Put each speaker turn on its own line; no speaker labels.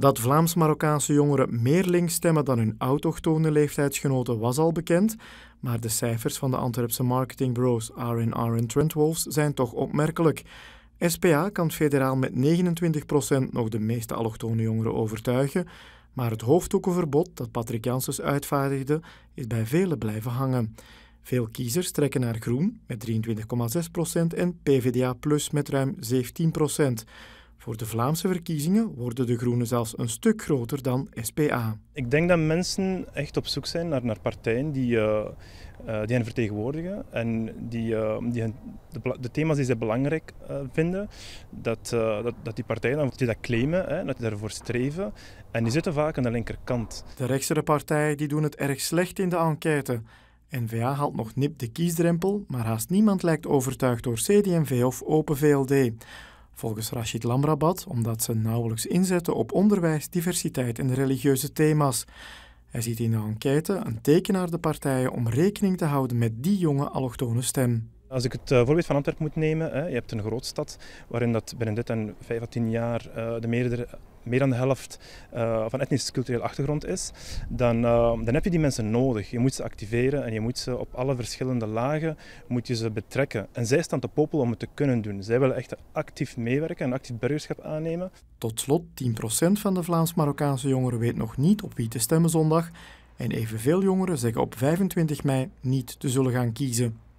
Dat Vlaams-Marokkaanse jongeren meer links stemmen dan hun autochtone leeftijdsgenoten was al bekend, maar de cijfers van de Antwerpse marketingbureaus R&R en Trendwolves zijn toch opmerkelijk. SPA kan federaal met 29% nog de meeste allochtone jongeren overtuigen, maar het hoofddoekenverbod dat Patrick Janssens uitvaardigde is bij velen blijven hangen. Veel kiezers trekken naar Groen met 23,6% en PvdA Plus met ruim 17%. Voor de Vlaamse verkiezingen worden de Groenen zelfs een stuk groter dan SPA. Ik denk dat mensen echt op zoek
zijn naar, naar partijen die, eh, eh, die hen vertegenwoordigen en die, eh, die de, de, thema's die ze belangrijk vinden, dat, dat, dat, die partijen dat die dat claimen,
hè, dat die daarvoor streven. En die zitten vaak aan de linkerkant. De rechtse partijen die doen het erg slecht in de enquête. N-VA haalt nog nip de kiesdrempel, maar haast niemand lijkt overtuigd door CD&V of Open VLD. Volgens Rashid Lamrabat omdat ze nauwelijks inzetten op onderwijs, diversiteit en religieuze thema's. Hij ziet in de enquête een teken naar de partijen om rekening te houden met die jonge allochtone stem. Als ik het eh, voorbeeld
van Antwerpen moet nemen, je hebt een grootstad waarin dat binnen dit en 5 à 10 jaar eh, de meerdere meer dan de helft eh, van etnisch culturele achtergrond is, dan, eh, dan heb je die mensen nodig. Je moet ze activeren en je moet ze op alle verschillende lagen moet je ze betrekken. En zij
staan te popelen om het te kunnen doen. Zij willen echt actief meewerken en actief burgerschap aannemen. Tot slot, 10% van de Vlaams-Marokkaanse jongeren weet nog niet op wie te stemmen zondag. En evenveel jongeren zeggen op 25 mei niet te zullen gaan kiezen.